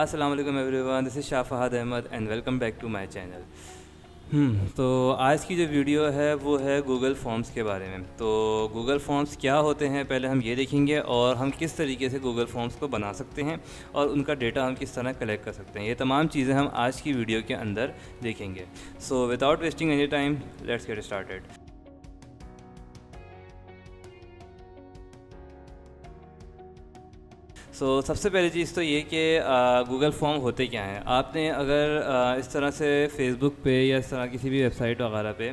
Aslam everyone this is Fahad Ahmed and welcome back to my channel तो आज की जो वीडियो है वो है गूगल फॉर्म्स के बारे में तो गूगल फॉर्म्स क्या होते हैं पहले हम ये देखेंगे और हम किस तरीके से गूगल फॉर्म्स को बना सकते हैं और उनका डेटा हम किस तरह कलेक्ट कर सकते हैं ये तमाम चीज़ें हम आज की वीडियो के अंदर देखेंगे so without wasting any time let's get started so so, सबसे पहली चीज़ तो ये कि गूगल फॉर्म होते क्या हैं आपने अगर आ, इस तरह से फेसबुक पे या इस तरह किसी भी वेबसाइट वगैरह पे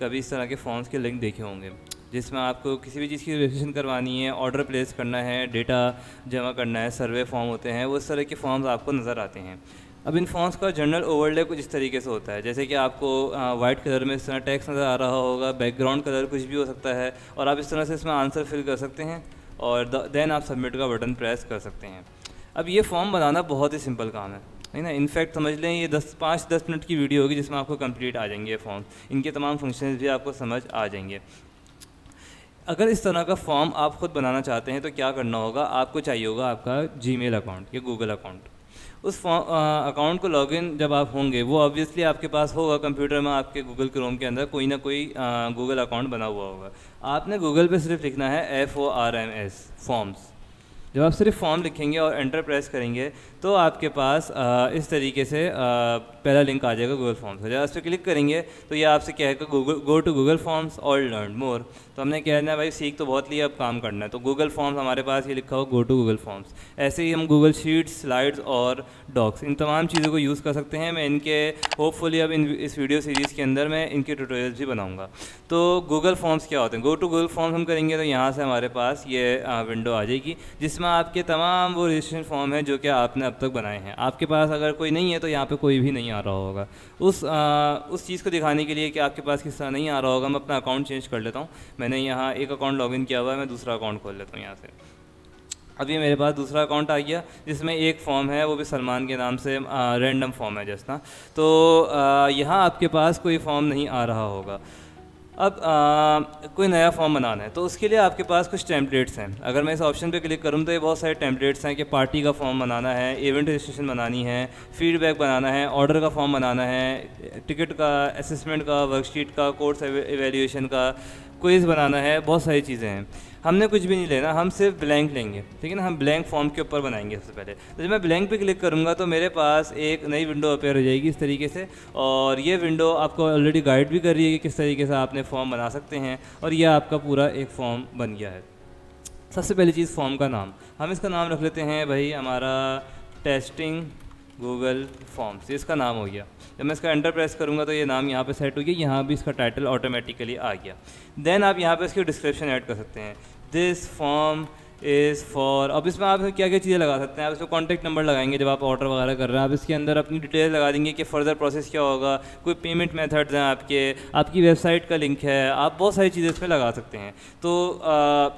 कभी इस तरह के फॉर्म्स के लिंक देखे होंगे जिसमें आपको किसी भी चीज़ की रजिस्ट्रेशन करवानी है ऑर्डर प्लेस करना है डेटा जमा करना है सर्वे फॉर्म होते हैं वो इस तरह के फॉर्म्स आपको नज़र आते हैं अब इन फॉर्म्स का जनरल ओवरले कुछ इस तरीके से होता है जैसे कि आपको वाइट कलर में इस तरह टैक्स नज़र आ रहा होगा बैकग्राउंड कलर कुछ भी हो सकता है और आप इस तरह से इसमें आंसर फिल कर सकते हैं और देन आप सबमिट का बटन प्रेस कर सकते हैं अब ये फॉर्म बनाना बहुत ही सिंपल काम है नहीं ना इनफैक्ट समझ लें ये दस पाँच दस मिनट की वीडियो होगी जिसमें आपको कंप्लीट आ जाएंगे ये फॉर्म इनके तमाम फंक्शन भी आपको समझ आ जाएंगे अगर इस तरह का फॉर्म आप ख़ुद बनाना चाहते हैं तो क्या करना होगा आपको चाहिए होगा आपका जी अकाउंट या गूगल अकाउंट उस अकाउंट को लॉगिन जब आप होंगे वो ऑब्वियसली आपके पास होगा कंप्यूटर में आपके गूगल क्रोम के अंदर कोई ना कोई गूगल अकाउंट बना हुआ होगा आपने गूगल पे सिर्फ लिखना है F O R M S forms जब आप सिर्फ फॉर्म लिखेंगे और एंटर प्रेस करेंगे तो आपके पास आ, इस तरीके से आ, पहला लिंक आ जाएगा गूगल फॉर्म्स जब उस पर क्लिक करेंगे तो ये आपसे कहेगा Google go to Google forms और लर्न मोर तो हमने कहना है भाई सीख तो बहुत लिया अब काम करना है तो गूगल फॉर्म्स हमारे पास ये लिखा हो गो टू गूगल फॉर्म्स ऐसे ही हम गूगल शीट्स स्लाइड्स और डॉक्स इन तमाम चीज़ों को यूज़ कर सकते हैं मैं इनके होपफुली अब इन इस वीडियो सीरीज़ के अंदर मैं इनके ट्यूटोरियल्स भी बनाऊँगा तो गूगल फॉर्म्स क्या होते हैं गो टू गूगल फॉर्म्स हम करेंगे तो यहाँ से हमारे पास ये विंडो आ जाएगी जिसमें आपके तमाम वो रजिस्ट्रेशन फॉर्म है जो कि आपने अब तक बनाए हैं आपके पास अगर कोई नहीं है तो यहाँ पे कोई भी नहीं आ रहा होगा उस आ, उस चीज़ को दिखाने के लिए कि आपके पास किस तरह नहीं आ रहा होगा मैं अपना अकाउंट चेंज कर लेता हूँ मैंने यहाँ एक अकाउंट लॉगिन किया हुआ है मैं दूसरा अकाउंट खोल लेता हूँ यहाँ से अभी मेरे पास दूसरा अकाउंट आ गया जिसमें एक फॉर्म है वो भी सलमान के नाम से रेंडम फॉर्म है जैसा तो यहाँ आपके पास कोई फॉर्म नहीं आ रहा होगा अब आ, कोई नया फॉर्म बनाना है तो उसके लिए आपके पास कुछ टेम्पलेट्स हैं अगर मैं इस ऑप्शन पे क्लिक करूँ तो ये बहुत सारे टेम्पलेट्स हैं कि पार्टी का फॉर्म बनाना है इवेंट रजिस्ट्रेशन बनानी है फीडबैक बनाना है ऑर्डर का फॉर्म बनाना है टिकट का असेसमेंट का वर्कशीट का कोर्स एवेल्यूशन का क्विज़ बनाना है बहुत सारी चीज़ें हैं हमने कुछ भी नहीं लेना हम सिर्फ ब्लैंक लेंगे ठीक है ना हम ब्लैंक फॉर्म के ऊपर बनाएंगे सबसे पहले तो जब मैं ब्लैंक पे क्लिक करूँगा तो मेरे पास एक नई विंडो अपेयर हो जाएगी इस तरीके से और ये विंडो आपको ऑलरेडी गाइड भी कर रही है कि किस तरीके से आपने फॉर्म बना सकते हैं और यह आपका पूरा एक फॉर्म बन गया है सबसे पहली चीज़ फॉर्म का नाम हम इसका नाम रख लेते हैं भाई हमारा टेस्टिंग गूगल फॉर्म्स इसका नाम हो गया जब मैं इसका एंटर प्रेस करूँगा तो ये नाम यहाँ पे सेट हो गया यहाँ भी इसका टाइटल ऑटोमेटिकली आ गया देन आप यहाँ पे इसकी डिस्क्रिप्शन ऐड कर सकते हैं दिस फॉर्म इज़ फॉर अब इसमें आप क्या क्या चीज़ें लगा सकते हैं आप इसमें कॉन्टैक्ट नंबर लगाएंगे जब आप ऑर्डर वगैरह कर रहे हैं आप इसके अंदर अपनी डिटेल लगा देंगे कि फर्दर प्रोसेस क्या होगा कोई पेमेंट मेथड्स हैं आपके आपकी वेबसाइट का लिंक है आप बहुत सारी चीज़ें इसमें लगा सकते हैं तो आ,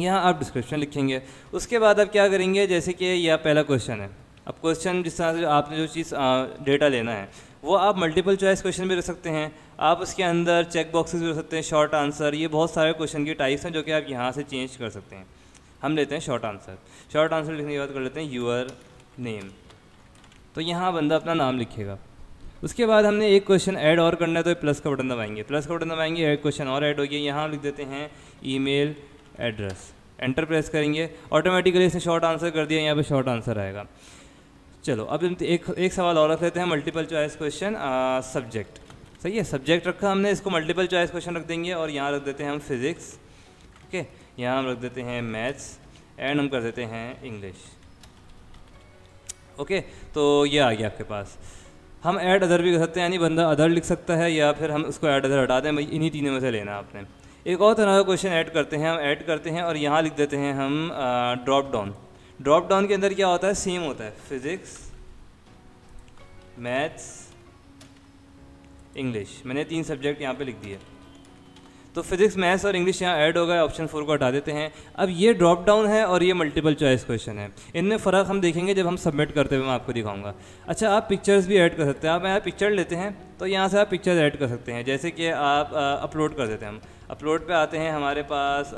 यहाँ आप डिस्क्रिप्शन लिखेंगे उसके बाद आप क्या करेंगे जैसे कि यह पहला क्वेश्चन है अब क्वेश्चन जिस तरह से आपने जो चीज़ डेटा लेना है वो आप मल्टीपल चॉइस क्वेश्चन भी रख सकते हैं आप उसके अंदर चेक बॉक्सेस भी रख सकते हैं शॉर्ट आंसर ये बहुत सारे क्वेश्चन के टाइप्स हैं जो कि आप यहाँ से चेंज कर सकते हैं हम लेते हैं शॉर्ट आंसर शॉर्ट आंसर लिखने के बाद कर लेते हैं यूअर नेम तो यहाँ बंदा अपना नाम लिखेगा उसके बाद हमने एक क्वेश्चन ऐड और करना है तो प्लस का बटन दबाएंगे प्लस का बटन दबाएंगे एक क्वेश्चन और ऐड हो गया यहाँ लिख देते हैं ईमेल एड्रेस एंटर प्रेस करेंगे ऑटोमेटिकली इसने शॉर्ट आंसर कर दिया यहाँ पे शॉर्ट आंसर आएगा चलो अब एक एक सवाल और रख लेते हैं मल्टीपल चॉइस क्वेश्चन सब्जेक्ट सही है सब्जेक्ट रखा हमने इसको मल्टीपल चॉइस क्वेश्चन रख देंगे और यहाँ रख देते हैं हम फिज़िक्स ओके है यहाँ हम रख देते हैं मैथ्स एंड हम कर देते हैं इंग्लिश ओके तो ये आ गया आपके पास हम ऐड अदर भी कर सकते हैं यानी बंदा अदर लिख सकता है या फिर हम उसको ऐड अदर हटा दें भाई इन्हीं तीनों में से लेना आपने एक और तरह का क्वेश्चन ऐड करते हैं हम ऐड करते हैं और यहाँ लिख देते हैं हम drop uh, down drop down के अंदर क्या होता है सेम होता है फिजिक्स मैथ्स इंग्लिश मैंने तीन सब्जेक्ट यहाँ पे लिख दिए तो फिजिक्स मैथ्स और इंग्लिश यहाँ ऐड हो ऑप्शन फोर को हटा देते हैं अब ये ड्रॉप डाउन है और ये मल्टीपल चॉइस क्वेश्चन है इनमें फ़र्क हम देखेंगे जब हम सबमिट करते हुए मैं आपको दिखाऊंगा अच्छा आप पिक्चर्स भी ऐड कर सकते हैं आप यहाँ पिक्चर लेते हैं तो यहाँ से आप पिक्चर्स ऐड कर सकते हैं जैसे कि आप अपलोड कर देते हैं हम अपलोड पर आते हैं हमारे पास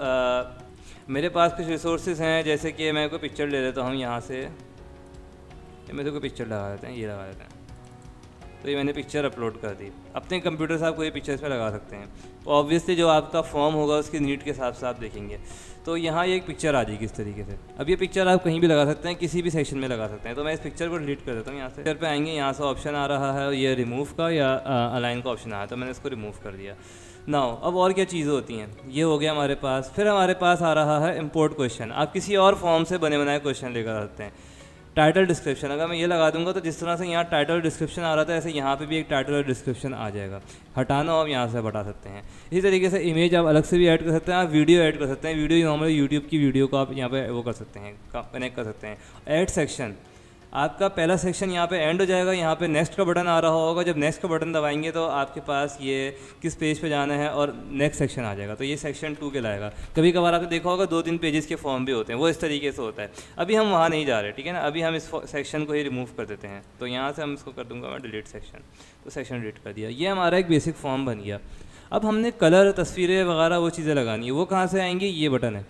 मेरे पास कुछ रिसोर्सेज हैं जैसे कि मैं कोई पिक्चर ले लेता हूँ यहाँ से मैं तो कोई पिक्चर लगा देते हैं ये लगा देते हैं तो ये मैंने पिक्चर अपलोड कर दी अपने कंप्यूटर से आप कोई पिक्चर्स इसमें लगा सकते हैं ऑब्वियसली तो जो आपका फॉर्म होगा उसकी नीड के हिसाब से आप देखेंगे तो यहाँ ये एक पिक्चर आ जाएगी इस तरीके से अब ये पिक्चर आप कहीं भी लगा सकते हैं किसी भी सेक्शन में लगा सकते हैं तो मैं इस पिक्चर को डिलीट कर देता हूँ यहाँ से पिक्चर पर आएंगे यहाँ से ऑप्शन आ रहा है ये रिमूव का या अलाइन का ऑप्शन आया तो मैंने इसको रिमूव कर दिया नाउ अब और क्या चीज़ें होती हैं ये हो गया हमारे पास फिर हमारे पास आ रहा है इम्पोर्ट क्वेश्चन आप किसी और फॉर्म से बने बनाए क्वेश्चन लेकर आते हैं टाइटल डिस्क्रिप्शन अगर मैं ये लगा दूंगा तो जिस तरह से यहाँ टाइटल डिस्क्रिप्शन आ रहा था ऐसे यहाँ पे भी एक टाइटल और डिस्क्रिप्शन आ जाएगा हटाना आप यहाँ से हटा सकते हैं इसी तरीके से इमेज आप अलग से भी ऐड कर सकते हैं आप वीडियो ऐड कर सकते हैं वीडियो नॉर्मली यूट्यूब की वीडियो को आप यहाँ पर वो कर सकते हैं कनेक्ट कर सकते हैं एड सेक्शन आपका पहला सेक्शन यहाँ पे एंड हो जाएगा यहाँ पे नेक्स्ट का बटन आ रहा होगा जब नेक्स्ट का बटन दबाएंगे तो आपके पास ये किस पेज पे जाना है और नेक्स्ट सेक्शन आ जाएगा तो ये सेक्शन टू के लाएगा कभी कभार आपने देखा होगा दो तीन पेजेस के फॉर्म भी होते हैं वो इस तरीके से होता है अभी हम वहाँ नहीं जा रहे ठीक है ना अभी हम इस सेक्शन को ही रिमूव कर देते हैं तो यहाँ से हम इसको कर दूँगा मैं डिलीट सेक्शन तो सेक्शन डिलीट कर दिया ये हमारा एक बेसिक फॉर्म बन गया अब हमने कलर तस्वीरें वगैरह वो चीज़ें लगानी है वो कहाँ से आएंगी ये बटन है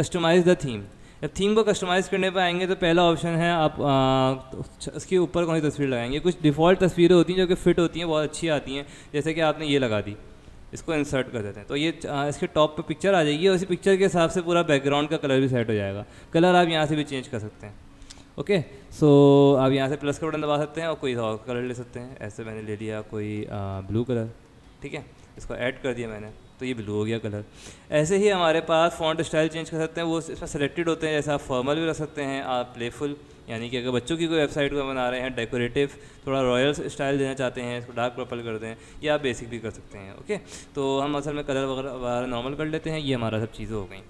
कस्टमाइज़ द थीम जब थीम को कस्टमाइज़ करने पर आएंगे तो पहला ऑप्शन है आप तो उसके ऊपर कौन सी तस्वीर लगाएंगे कुछ डिफ़ॉल्ट तस्वीरें होती हैं जो कि फ़िट होती हैं बहुत अच्छी आती हैं जैसे कि आपने ये लगा दी इसको इंसर्ट कर देते हैं तो ये इसके टॉप पर पिक्चर आ जाएगी और इसी पिक्चर के हिसाब से पूरा बैकग्राउंड का कलर भी सेट हो जाएगा कलर आप यहाँ से भी चेंज कर सकते हैं ओके सो आप यहाँ से प्लस का बटन दबा सकते हैं और कोई और कलर ले सकते हैं ऐसे मैंने ले लिया कोई ब्लू कलर ठीक है इसको ऐड कर दिया मैंने तो ये ब्लू हो गया कलर ऐसे ही हमारे पास फॉन्ट स्टाइल चेंज कर सकते हैं वो इसमें सेलेक्टेड होते हैं जैसे आप फॉर्मल भी रख सकते हैं आप प्लेफुल यानी कि अगर बच्चों की कोई वेबसाइट को बना रहे हैं डेकोरेटिव थोड़ा रॉयल स्टाइल देना चाहते हैं इसको डार्क पर्पल कर दें या आप बेसिक भी कर सकते हैं ओके तो हम असल में कलर वगैरह नॉर्मल कर लेते हैं ये हमारा सब चीज़ें हो गई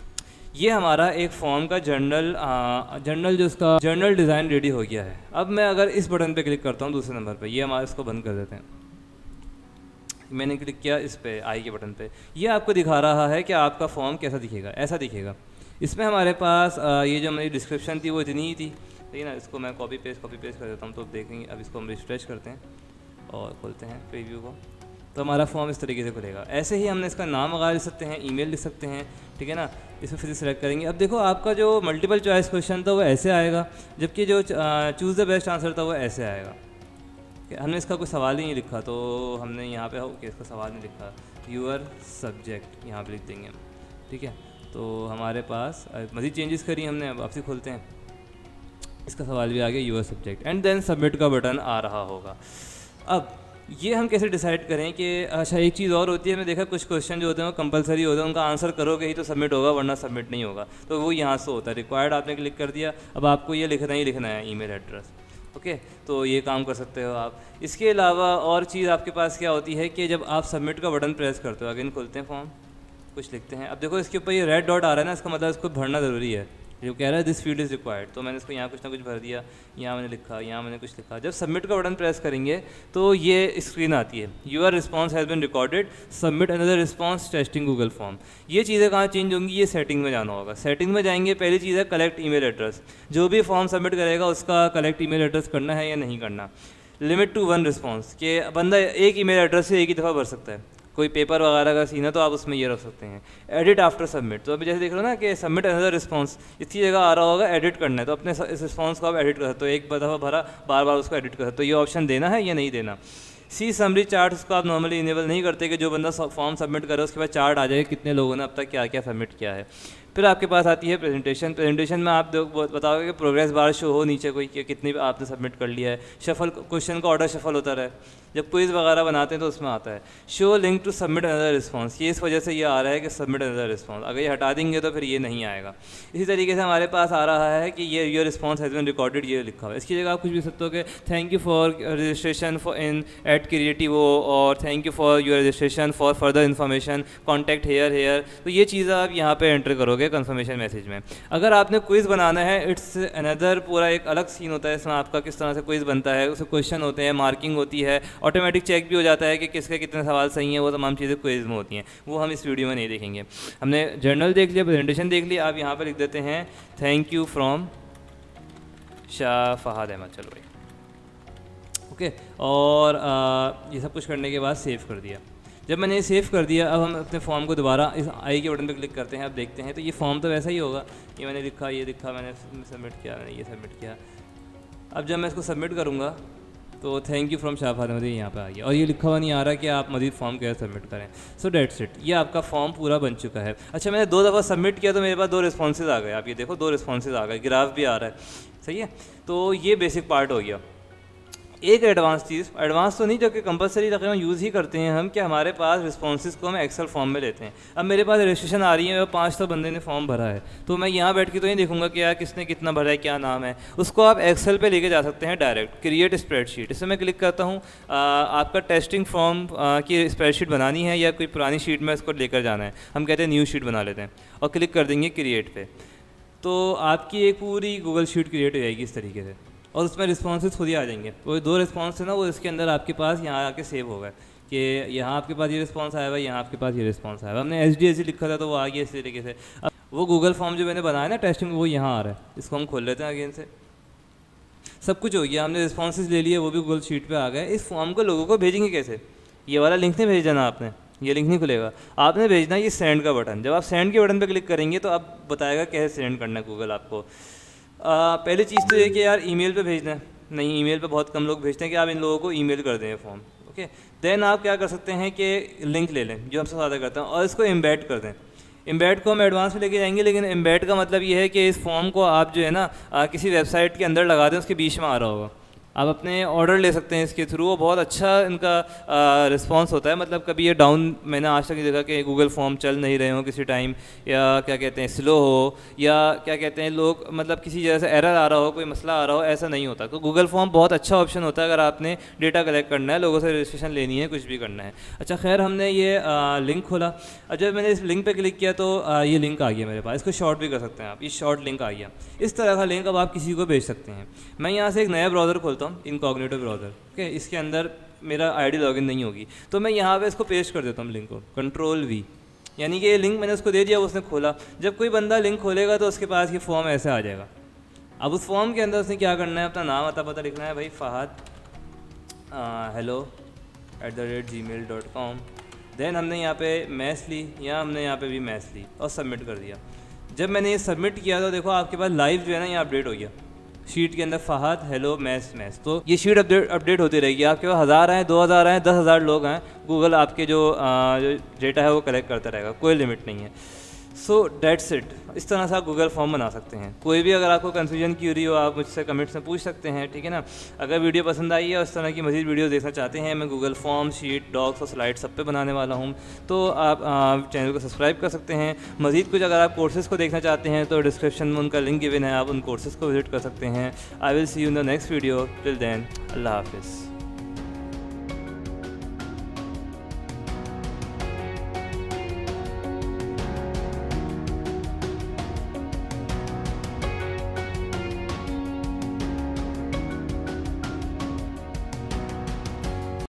ये हमारा एक फॉर्म का जर्नल जर्नल जो उसका जर्नल डिज़ाइन रेडी हो गया है अब मैं अगर इस बटन पे क्लिक करता हूँ दूसरे नंबर पे ये हमारा इसको बंद कर देते हैं मैंने क्लिक किया इस पर आई के बटन पे ये आपको दिखा रहा है कि आपका फॉर्म कैसा दिखेगा ऐसा दिखेगा इसमें हमारे पास ये जो हमारी डिस्क्रिप्शन थी वो इतनी ही थी ठीक है ना इसको मैं कॉपी पेस्ट कॉपी पेस्ट कर देता हूँ तो आप देखेंगे अब इसको हम रिस्ट्रेच करते हैं और खोलते हैं प्रीव्यू को तो हमारा फॉर्म इस तरीके से खुलेगा ऐसे ही हमने इसका नाम वगैरह लिख सकते हैं ईमेल लिख सकते हैं ठीक है ना इसमें फिर सेलेक्ट करेंगे अब देखो आपका जो मल्टीपल चॉइस क्वेश्चन था वो ऐसे आएगा जबकि जो चूज़ द बेस्ट आंसर था वो ऐसे आएगा हमने इसका कोई सवाल ही नहीं लिखा तो हमने यहाँ पे ओके इसका सवाल नहीं लिखा यूअर सब्जेक्ट यहाँ पे लिख देंगे हम ठीक है तो हमारे पास मज़ीद चेंजेस करी हमने अब आपसे खोलते हैं इसका सवाल भी आ गया your subject and then submit का बटन आ रहा होगा अब ये हम कैसे डिसाइड करें कि अच्छा एक चीज़ और होती है मैंने देखा कुछ क्वेश्चन जो होते हैं वो कंपलसरी होते हैं उनका आंसर करोगे ही तो सबमिट होगा वरना सबमिट नहीं होगा तो वो यहाँ से होता है रिक्वायर्ड आपने क्लिक कर दिया अब आपको ये लिखना ही लिखना है ईमेल एड्रेस ओके तो ये काम कर सकते हो आप इसके अलावा और चीज़ आपके पास क्या होती है कि जब आप सबमिट का बटन प्रेस करते हो अगेन खोलते हैं फॉर्म कुछ लिखते हैं अब देखो इसके ऊपर ये रेड डॉट आ रहा है ना इसका मतलब इसको भरना ज़रूरी है जो कह रहा है दिस फील्ड इज़ रिक्वायर्ड तो मैंने इसको यहाँ कुछ ना कुछ भर दिया यहाँ मैंने लिखा यहाँ मैंने कुछ लिखा जब सबमिट का बटन प्रेस करेंगे तो ये स्क्रीन आती है your response has been recorded submit another response testing Google form ये चीज़ें कहाँ चेंज होंगी ये सेटिंग में जाना होगा सेटिंग में जाएंगे पहली चीज़ है कलेक्ट ई एड्रेस जो भी फॉर्म सबमिट करेगा उसका कलेक्ट ई एड्रेस करना है या नहीं करना लिमिट टू वन रिस्पॉन्स कि बंदा एक ईमेल एड्रेस से एक ही दफ़ा भर सकता है कोई पेपर वगैरह का सीन है तो आप उसमें ये रख सकते हैं एडिट आफ्टर सबमिट तो अभी जैसे देख रहे हो ना कि सबमिट अनदर रिस्पॉन्स इसकी जगह आ रहा होगा एडिट करना है तो अपने इस रिस्पॉन्स को आप एडिट कर सकते हो एक दफ़ा भरा बार बार उसको एडिट कर सकते हो तो ये ऑप्शन देना है या नहीं देना सी समरी चार्ट उसको आप नॉर्मली इनेबल नहीं करते कि जो बंदा फॉर्म सबमिट करे उसके बाद चार्ट आ जाए कितने लोगों ने अब तक क्या क्या सबमिट किया है फिर आपके पास आती है प्रेजेंटेशन प्रेजेंटेशन में आप बताओगे कि प्रोग्रेस बार शो हो नीचे कोई कि कितनी आपने सबमिट कर लिया है शफल क्वेश्चन का ऑर्डर शफल होता रहे जब क्विज़ वगैरह बनाते हैं तो उसमें आता है show link to submit another response ये इस वजह से ये आ रहा है कि सबमिट अनदर रिस्पॉन्स अगर ये हटा देंगे तो फिर ये नहीं आएगा इसी तरीके से हमारे पास आ रहा है कि ये your response has been recorded ये लिखा हुआ है इसकी जगह आप कुछ भी सकते हो कि thank you for registration for in at creative और thank you for your registration for further information contact here here तो ये चीज़ आप यहाँ पर एंटर करोगे कन्फर्मेशन मैसेज में अगर आपने क्विज़ बनाना है इट्स अनदर पूरा एक अलग सीन होता है इसमें आपका किस तरह से क्विज़ बनता है उसमें क्वेश्चन होते हैं मार्किंग होती है और ऑटोमेटिक चेक भी हो जाता है कि किसके कितने सवाल सही हैं वो तमाम चीज़ें क्विज में होती हैं वो हम इस वीडियो में नहीं देखेंगे हमने जर्नल देख लिया प्रेजेंटेशन देख लिया आप यहाँ पर लिख देते हैं thank you from Shah Fahad Ahmad चलो भाई ओके और आ, ये सब कुछ करने के बाद सेव कर दिया जब मैंने सेव कर दिया अब हम अपने फॉर्म को दोबारा इस आई के बटन पर क्लिक करते हैं अब देखते हैं तो ये फॉर्म तो वैसा ही होगा ये मैंने लिखा ये लिखा मैंने सबमिट किया मैंने ये सबमिट किया अब जब मैं इसको सबमिट करूँगा तो थैंक यू फ्रॉम शाहफाद मदी यहाँ पर आ गया और ये लिखा हुआ नहीं आ रहा कि आप मजीद फॉर्म कैसे सबमिट करें सो डेट्स इट ये आपका फॉर्म पूरा बन चुका है अच्छा मैंने दो दफ़ा सबमिट किया तो मेरे पास दो रिस्पॉन्सेज आ गए आप ये देखो दो रिस्पॉन्सेज आ गए ग्राफ भी आ रहा है सही है तो ये बेसिक पार्ट हो गया एक एडवांस चीज़ एडवांस तो नहीं जो कि कंपलसरी तकरीबन यूज़ ही करते हैं हम कि हमारे पास रिस्पॉन्सेज को हम एक्सेल फॉर्म में लेते हैं अब मेरे पास रजिस्ट्रेशन आ रही है और पाँच सौ बंदे ने फॉर्म भरा है तो मैं यहाँ बैठ के तो नहीं देखूंगा कि यार किसने कितना भरा है क्या नाम है उसको आप एक्सेल पर लेके जा सकते हैं डायरेक्ट क्रिएट स्प्रेडशीट इससे मैं क्लिक करता हूँ आपका टेस्टिंग फॉर्म की स्प्रेडशीट बनानी है या कोई पुरानी शीट में इसको लेकर जाना है हम कहते हैं न्यू शीट बना लेते हैं और क्लिक कर देंगे क्रिएट पर तो आपकी एक पूरी गूगल शीट क्रिएट हो जाएगी इस तरीके से और उसमें रिस्पॉन्सेज खुद ही आ जाएंगे वो दो रिस्पॉन्स है ना वो इसके अंदर आपके पास यहाँ आके सेव होगा कि यहाँ आपके पास ये रिस्पॉन्स आया हुआ है यहाँ आपके पास ये रिस्पॉन्स आया हुआ हमने एच डी लिखा था तो वो आ गया इस तरीके से अब वो गूगल फॉर्म जो मैंने बनाया ना टेस्टिंग वो यहाँ आ रहा है इसको हम खोल लेते हैं अगेन से सब कुछ हो गया हमने रिस्पॉन्सेज ले लिए वो भी गूगल शीट पे आ गए इस फॉर्म को लोगों को भेजेंगे कैसे ये वाला लिंक नहीं भेजना आपने ये लिंक नहीं खुलेगा आपने भेजना ये सेंड का बटन जब आप सेंड के बटन पे क्लिक करेंगे तो आप बताएगा कैसे सेंड करना है गूगल आपको आ, पहली चीज़ तो ये कि यार ईमेल पे भेजना है नहीं ईमेल पे बहुत कम लोग भेजते हैं कि आप इन लोगों को ईमेल कर दें फॉर्म ओके देन आप क्या कर सकते हैं कि लिंक ले लें जो हम सबसे ज़्यादा करते हैं और इसको एम्बेड कर दें एम्बेड को हम एडवांस में लेके जाएंगे लेकिन एम्बैट का मतलब ये है कि इस फॉर्म को आप जो है ना किसी वेबसाइट के अंदर लगा दें उसके बीच में आ रहा होगा आप अपने ऑर्डर ले सकते हैं इसके थ्रू वो बहुत अच्छा इनका रिस्पॉन्स होता है मतलब कभी ये डाउन मैंने आज तक नहीं देखा कि गूगल फॉर्म चल नहीं रहे हो किसी टाइम या क्या कहते हैं स्लो हो या क्या कहते हैं लोग मतलब किसी जगह से एरर आ रहा हो कोई मसला आ रहा हो ऐसा नहीं होता तो गूगल फॉर्म बहुत अच्छा ऑप्शन होता है अगर आपने डेटा कलेक्ट करना है लोगों से रजिस्ट्रेशन लेनी है कुछ भी करना है अच्छा खैर हमने ये आ, लिंक खोला अच्छा, जब मैंने इस लिंक पर क्लिक किया तो आ, ये लिंक आ गया मेरे पास इसको शॉर्ट भी कर सकते हैं आप ये शॉर्ट लिंक आ गया इस तरह का लिंक अब आप किसी को भेज सकते हैं मैं यहाँ से एक नया ब्राउज़र खोलता हूँ हूँ इनकॉग्नेटिव ब्राउज़र ठीक है इसके अंदर मेरा आईडी लॉगिन नहीं होगी तो मैं यहाँ पे इसको पेस्ट कर देता हूँ लिंक को कंट्रोल वी यानी कि ये लिंक मैंने उसको दे दिया उसने खोला जब कोई बंदा लिंक खोलेगा तो उसके पास ये फॉर्म ऐसे आ जाएगा अब उस फॉर्म के अंदर उसने क्या करना है अपना नाम अता पता लिखना है भाई Fahad hello at the rate Gmail dot com then हमने यहाँ पे मैस ली या हमने यहाँ पे भी मैस ली और सबमिट कर दिया जब मैंने ये सबमिट किया तो देखो आपके पास लाइव जो है ना ये अपडेट हो गया शीट के अंदर फहद हेलो मैस मैस तो ये शीट अपडेट अपडेट होती रहेगी आपके पास हज़ार आएँ दो हज़ार आएँ दस हज़ार लोग हैं गूगल आपके जो डेटा है वो कलेक्ट करता रहेगा कोई लिमिट नहीं है सो डेट्स इट इस तरह से आप गूगल फॉर्म बना सकते हैं कोई भी अगर आपको कन्फ्यूजन की रही हो आप मुझसे कमेंट्स में पूछ सकते हैं ठीक है ना अगर वीडियो पसंद आई है और इस तरह की मज़ीद वीडियो देखना चाहते हैं मैं गूगल फॉर्म शीट डॉक्स और स्लाइड सब पे बनाने वाला हूँ तो आप, चैनल को सब्सक्राइब कर सकते हैं मज़ीद कुछ अगर आप कोर्सेज़ को देखना चाहते हैं तो डिस्क्रिप्शन में उनका लिंक गिवन है आप उन कोर्सेज़ को विज़िट कर सकते हैं I will see you in the next video till then अल्लाह हाफिज़